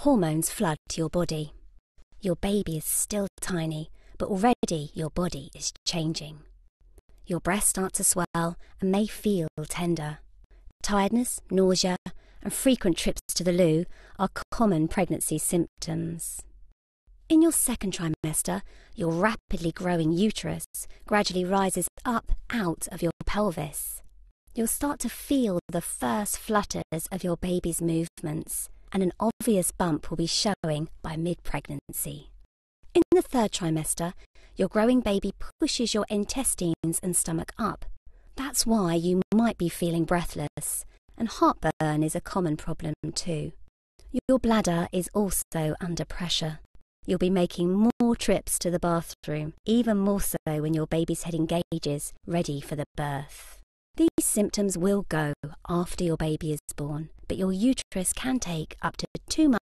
hormones flood to your body. Your baby is still tiny, but already your body is changing. Your breasts start to swell and may feel tender. Tiredness, nausea, and frequent trips to the loo are common pregnancy symptoms. In your second trimester, your rapidly growing uterus gradually rises up out of your pelvis. You'll start to feel the first flutters of your baby's movements, and an obvious bump will be showing by mid-pregnancy. In the third trimester, your growing baby pushes your intestines and stomach up. That's why you might be feeling breathless, and heartburn is a common problem too. Your bladder is also under pressure. You'll be making more trips to the bathroom, even more so when your baby's head engages, ready for the birth. These symptoms will go after your baby is born, but your uterus can take up to two months.